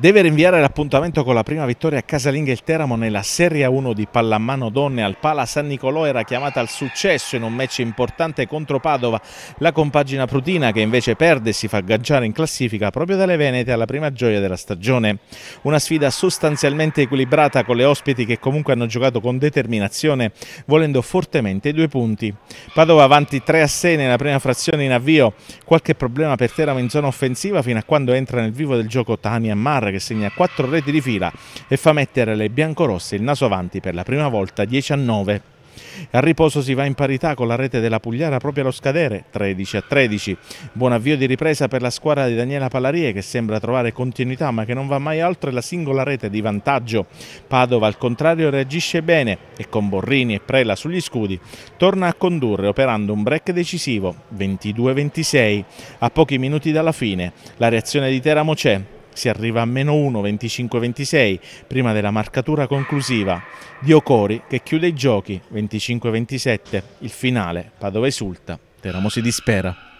deve rinviare l'appuntamento con la prima vittoria a casalinga il Teramo nella Serie 1 di pallamano donne al Pala San Nicolò era chiamata al successo in un match importante contro Padova la compagina Prutina che invece perde e si fa agganciare in classifica proprio dalle Venete alla prima gioia della stagione una sfida sostanzialmente equilibrata con le ospiti che comunque hanno giocato con determinazione volendo fortemente i due punti Padova avanti 3 a 6 nella prima frazione in avvio qualche problema per Teramo in zona offensiva fino a quando entra nel vivo del gioco Tania Mar Squadra che segna 4 reti di fila e fa mettere le biancorosse il naso avanti per la prima volta 10 a 9. Al riposo si va in parità con la rete della Pugliara proprio allo scadere, 13 a 13. Buon avvio di ripresa per la squadra di Daniela Palarie che sembra trovare continuità ma che non va mai oltre la singola rete di vantaggio. Padova al contrario reagisce bene e con Borrini e Prela sugli scudi torna a condurre operando un break decisivo, 22-26. A pochi minuti dalla fine la reazione di Teramo c'è si arriva a meno 1, 25-26 prima della marcatura conclusiva di Ocori che chiude i giochi 25-27, il finale Padova esulta, Teramo si dispera.